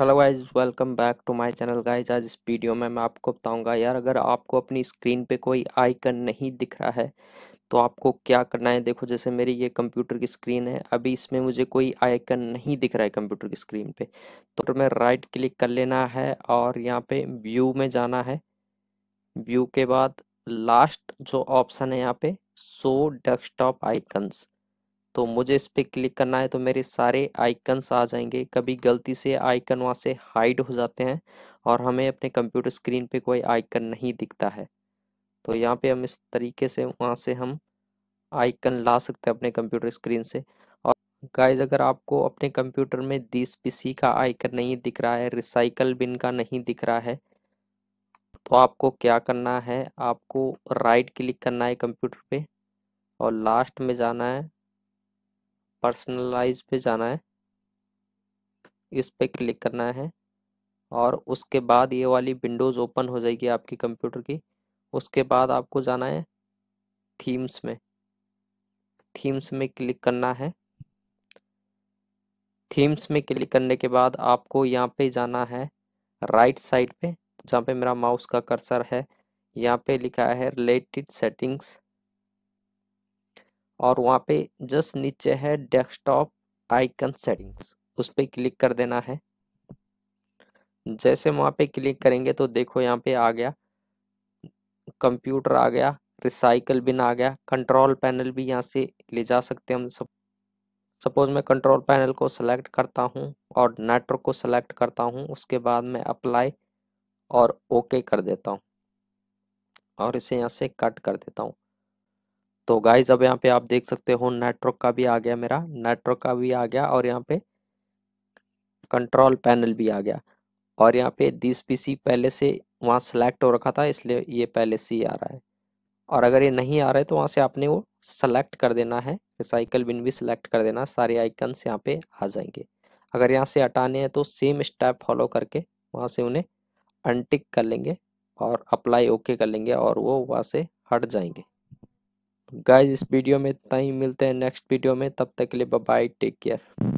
hello guys welcome back to my channel guys आज इस video में मैं आपको बताऊंगा यार अगर आपको अपनी स्क्रीन पे कोई आइकन नहीं दिख रहा है तो आपको क्या करना है देखो जैसे मेरी ये कंप्यूटर की स्क्रीन है अभी इसमें मुझे कोई आइकन नहीं दिख रहा है कंप्यूटर की स्क्रीन पे तो मैं राइट क्लिक कर लेना है और यहाँ पे व्यू में जाना है व्यू के बाद लास्ट जो ऑप्शन है यहाँ पे सो डेस्कटॉप आइकन्स तो मुझे इस पर क्लिक करना है तो मेरे सारे आइकन्स आ जाएंगे कभी गलती से आइकन वहाँ से हाइड हो जाते हैं और हमें अपने कंप्यूटर स्क्रीन पे कोई आइकन नहीं दिखता है तो यहाँ पे हम इस तरीके से वहाँ से हम आइकन ला सकते हैं अपने कंप्यूटर स्क्रीन से और गाइज अगर आपको अपने कंप्यूटर में दिस पी का आइकन नहीं दिख रहा है रिसाइकल बिन का नहीं दिख रहा है तो आपको क्या करना है आपको राइट क्लिक करना है कंप्यूटर पे और लास्ट में जाना है पर्सनलाइज पे जाना है इस पे क्लिक करना है और उसके बाद ये वाली विंडोज़ ओपन हो जाएगी आपकी कंप्यूटर की उसके बाद आपको जाना है थीम्स में थीम्स में क्लिक करना है थीम्स में क्लिक करने के बाद आपको यहाँ पे जाना है राइट साइड पे जहाँ पे मेरा माउस का कर्सर है यहाँ पे लिखा है रिलेटेड सेटिंग्स और वहाँ पे जस्ट नीचे है डेस्कटॉप आइकन सेटिंग्स उस पर क्लिक कर देना है जैसे वहाँ पे क्लिक करेंगे तो देखो यहाँ पे आ गया कंप्यूटर आ गया रिसाइकल बिन आ गया कंट्रोल पैनल भी यहाँ से ले जा सकते हैं हम सब सपोज मैं कंट्रोल पैनल को सिलेक्ट करता हूँ और नेटवर्क को सिलेक्ट करता हूँ उसके बाद मैं अप्लाई और ओके कर देता हूँ और इसे यहाँ से कट कर देता हूँ तो गाइज अब यहाँ पे आप देख सकते हो नेटवर्क का भी आ गया मेरा नेटवर्क का भी आ गया और यहाँ पे कंट्रोल पैनल भी आ गया और यहाँ पे दिस पीसी पहले से वहाँ सेलेक्ट हो रखा था इसलिए ये पहले से ही आ रहा है और अगर ये नहीं आ रहा है तो वहाँ से आपने वो सेलेक्ट कर देना है रिसाइकल बिन भी सिलेक्ट कर देना सारे आइकन्स यहाँ पे आ जाएंगे अगर यहाँ से हटाने हैं तो सेम स्टेप फॉलो करके वहाँ से उन्हें अनटिक कर लेंगे और अप्लाई ओके कर लेंगे और वो वहाँ से हट जाएंगे गाइज इस वीडियो में इतना ही मिलते हैं नेक्स्ट वीडियो में तब तक के लिए बाय टेक केयर